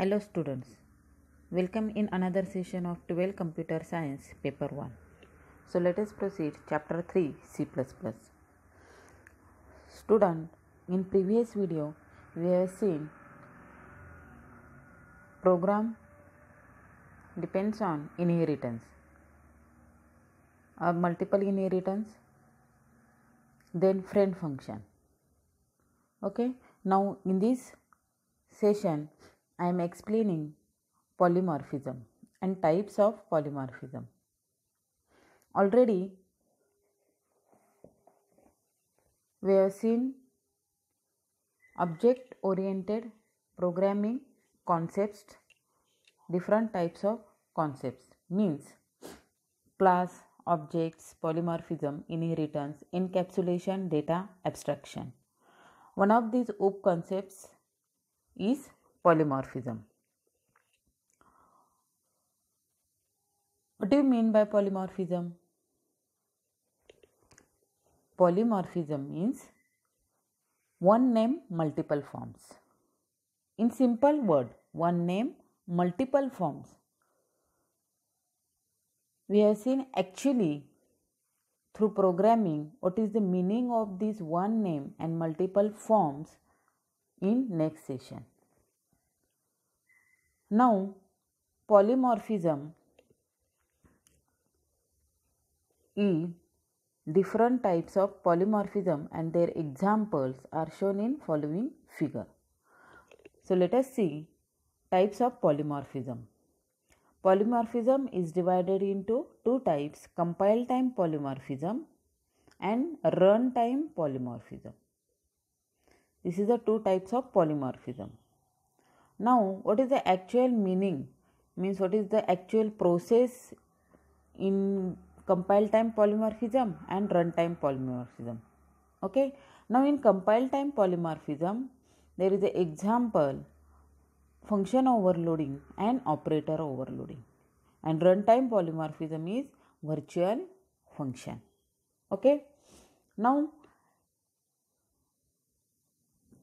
Hello students, welcome in another session of 12 Computer Science Paper 1. So let us proceed chapter 3 C++. Student, in previous video we have seen program depends on inheritance or multiple inheritance then friend function. Okay, now in this session I am explaining polymorphism and types of polymorphism. Already, we have seen object oriented programming concepts, different types of concepts, means class, objects, polymorphism, inheritance, encapsulation, data, abstraction. One of these OOP concepts is polymorphism. What do you mean by polymorphism? Polymorphism means one name, multiple forms. In simple word, one name, multiple forms. We have seen actually through programming what is the meaning of this one name and multiple forms in next session. Now, polymorphism is different types of polymorphism and their examples are shown in following figure. So, let us see types of polymorphism. Polymorphism is divided into two types compile time polymorphism and run time polymorphism. This is the two types of polymorphism. Now, what is the actual meaning? Means, what is the actual process in compile time polymorphism and runtime polymorphism? Okay. Now, in compile time polymorphism, there is an example function overloading and operator overloading, and runtime polymorphism is virtual function. Okay. Now,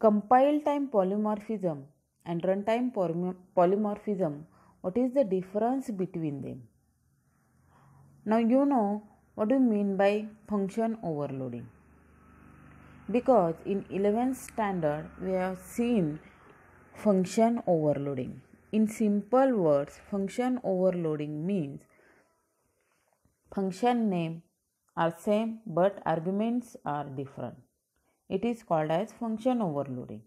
compile time polymorphism and runtime polymorphism. What is the difference between them? Now you know what do you mean by function overloading? Because in 11th standard we have seen function overloading. In simple words, function overloading means function name are same but arguments are different. It is called as function overloading.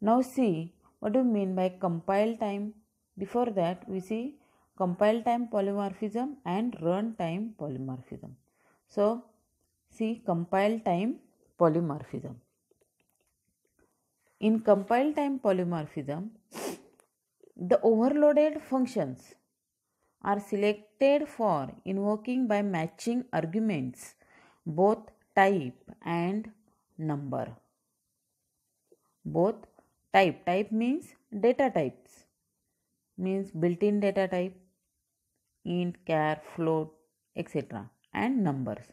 Now see what do you mean by compile time? Before that, we see compile time polymorphism and run time polymorphism. So, see compile time polymorphism. In compile time polymorphism, the overloaded functions are selected for invoking by matching arguments both type and number. Both type type means data types means built-in data type int char float etc and numbers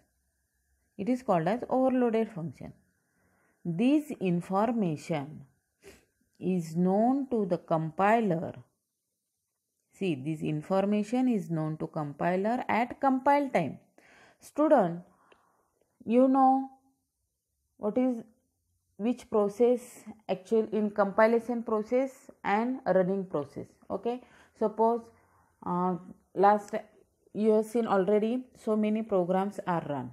it is called as overloaded function this information is known to the compiler see this information is known to compiler at compile time student you know what is which process actual in compilation process and running process okay suppose uh, last you have seen already so many programs are run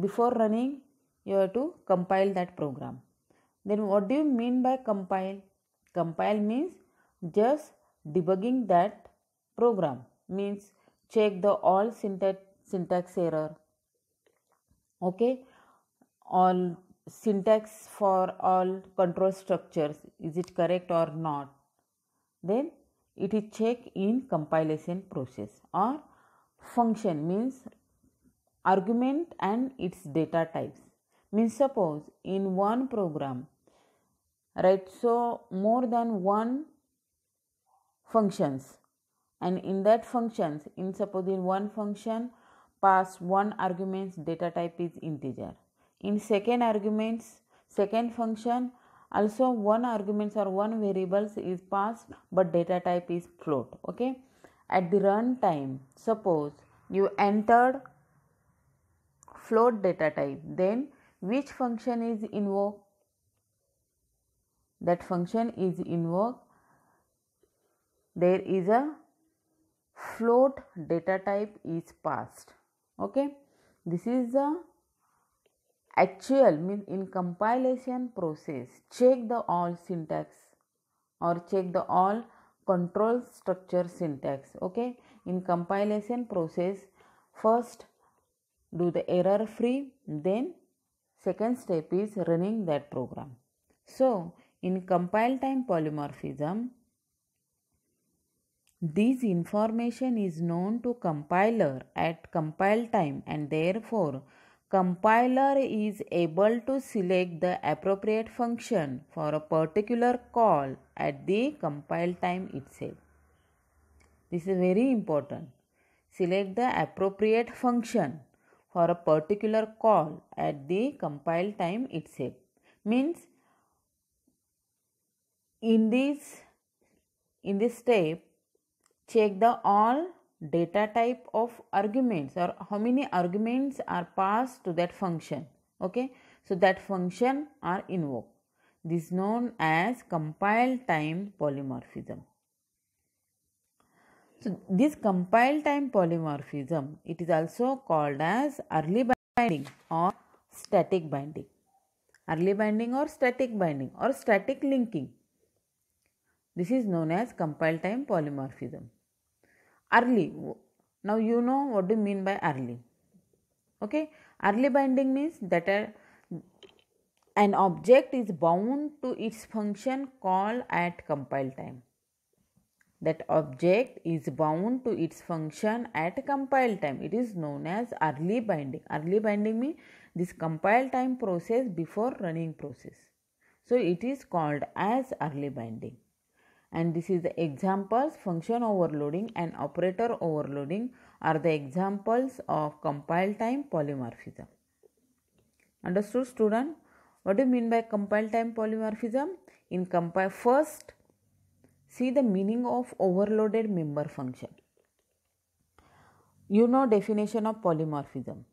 before running you have to compile that program then what do you mean by compile compile means just debugging that program means check the all syntax syntax error okay all syntax for all control structures is it correct or not then it is checked in compilation process or function means argument and its data types means suppose in one program right so more than one functions and in that functions in suppose in one function pass one arguments data type is integer in second arguments second function also one arguments or one variables is passed but data type is float okay at the run time suppose you entered float data type then which function is invoked that function is invoked there is a float data type is passed okay this is the actual means in compilation process check the all syntax or check the all control structure syntax okay in compilation process first do the error free then second step is running that program so in compile time polymorphism this information is known to compiler at compile time and therefore compiler is able to select the appropriate function for a particular call at the compile time itself. This is very important. Select the appropriate function for a particular call at the compile time itself. Means in this in this step check the all data type of arguments or how many arguments are passed to that function okay so that function are invoked this is known as compile time polymorphism so this compile time polymorphism it is also called as early binding or static binding early binding or static binding or static linking this is known as compile time polymorphism early now you know what do you mean by early okay early binding means that a, an object is bound to its function call at compile time that object is bound to its function at compile time it is known as early binding early binding means this compile time process before running process so it is called as early binding and this is the examples function overloading and operator overloading are the examples of compile time polymorphism understood student what do you mean by compile time polymorphism in compile first see the meaning of overloaded member function you know definition of polymorphism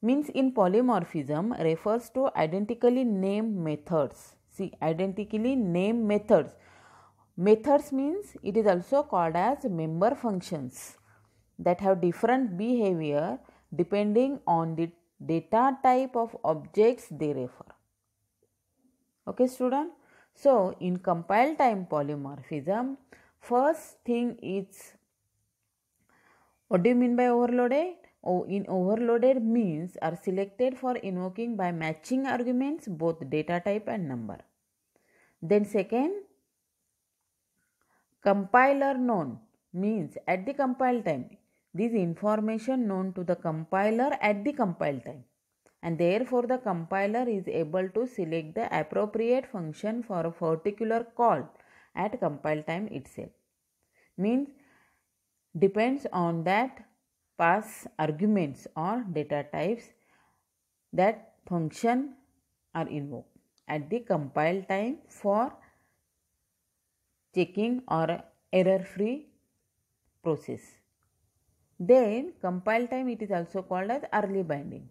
means in polymorphism refers to identically named methods see identically named methods Methods means it is also called as member functions that have different behavior depending on the data type of objects they refer. Okay, student. So, in compile time polymorphism, first thing is what do you mean by overloaded? Oh, in overloaded means are selected for invoking by matching arguments both data type and number. Then second, Compiler known means at the compile time. This information known to the compiler at the compile time and therefore the compiler is able to select the appropriate function for a particular call at compile time itself. Means depends on that pass arguments or data types that function are invoked at the compile time for checking or error free process. Then compile time it is also called as early binding.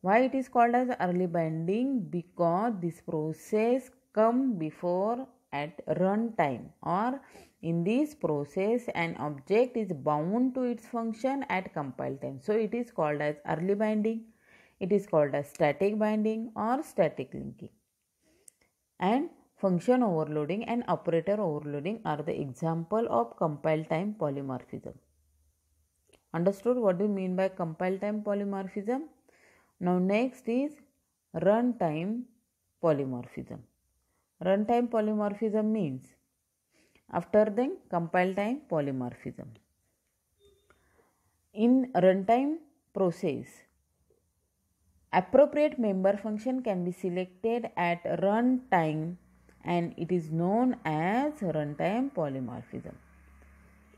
Why it is called as early binding? Because this process come before at run time. or in this process an object is bound to its function at compile time. So it is called as early binding. It is called as static binding or static linking. And Function overloading and operator overloading are the example of compile time polymorphism. Understood what do you mean by compile time polymorphism? Now next is runtime polymorphism. Runtime polymorphism means after then compile time polymorphism. In runtime process, appropriate member function can be selected at runtime and it is known as runtime polymorphism.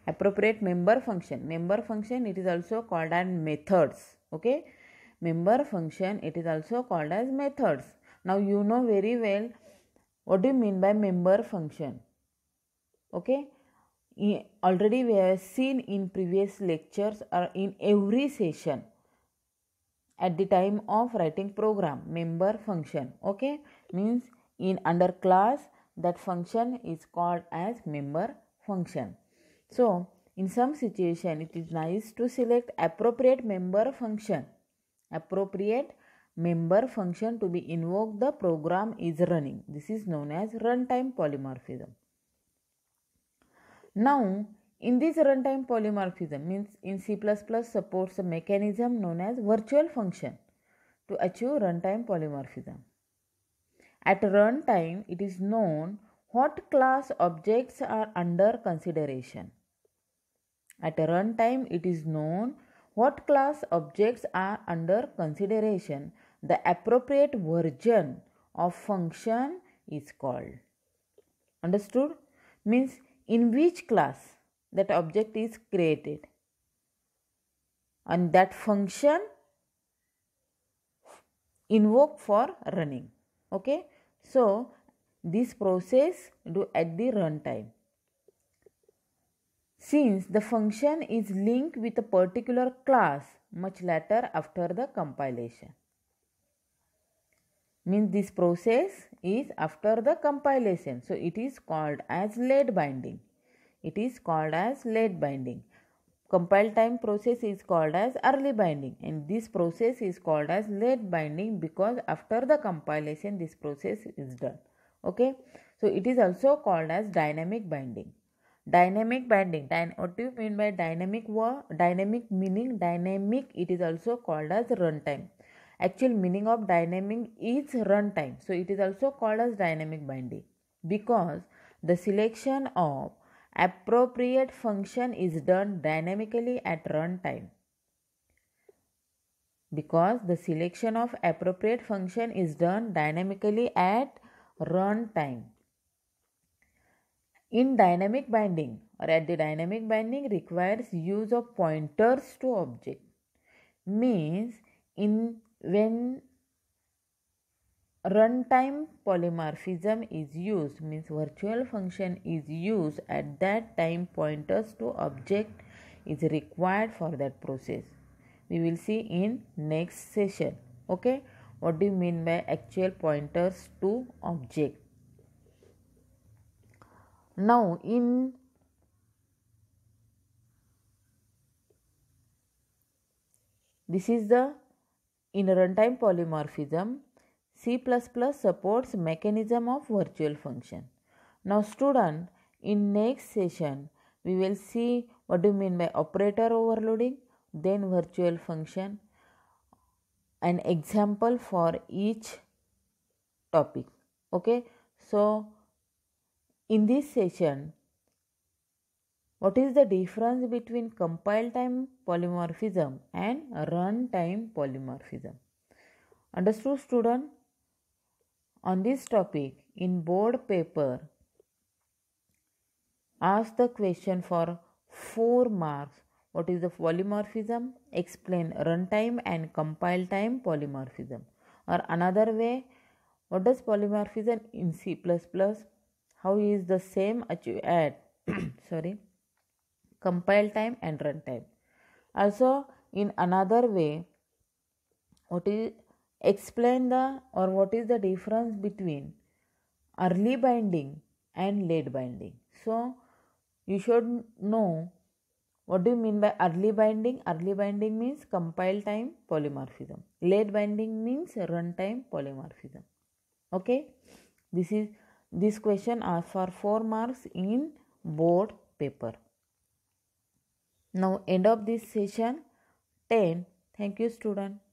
Appropriate member function. Member function it is also called as methods. Okay. Member function it is also called as methods. Now you know very well what do you mean by member function. Okay. Already we have seen in previous lectures or in every session at the time of writing program member function. Okay. Means in under class, that function is called as member function so in some situation it is nice to select appropriate member function appropriate member function to be invoked the program is running this is known as runtime polymorphism now in this runtime polymorphism means in C++ supports a mechanism known as virtual function to achieve runtime polymorphism. At runtime, it is known what class objects are under consideration. At runtime, it is known what class objects are under consideration. The appropriate version of function is called. Understood? Means in which class that object is created. And that function invoke for running okay so this process do at the runtime since the function is linked with a particular class much later after the compilation means this process is after the compilation so it is called as late binding it is called as late binding compile time process is called as early binding and this process is called as late binding because after the compilation this process is done okay so it is also called as dynamic binding dynamic binding Dyn- what do you mean by dynamic word? dynamic meaning dynamic it is also called as runtime actual meaning of dynamic is runtime so it is also called as dynamic binding because the selection of appropriate function is done dynamically at runtime because the selection of appropriate function is done dynamically at runtime in dynamic binding or at the dynamic binding requires use of pointers to object means in when runtime polymorphism is used means virtual function is used at that time pointers to object is required for that process we will see in next session okay what do you mean by actual pointers to object now in this is the in runtime polymorphism C++ supports mechanism of virtual function. Now student, in next session, we will see what do you mean by operator overloading, then virtual function, an example for each topic. Okay, so in this session, what is the difference between compile time polymorphism and run time polymorphism? Understood, student? on this topic in board paper ask the question for 4 marks what is the polymorphism explain runtime and compile time polymorphism or another way what does polymorphism in c++ how is the same at sorry compile time and runtime also in another way what is Explain the or what is the difference between early binding and late binding. So, you should know what do you mean by early binding? Early binding means compile time polymorphism. Late binding means runtime polymorphism. Okay, this is this question asked for four marks in board paper. Now end of this session 10. Thank you student.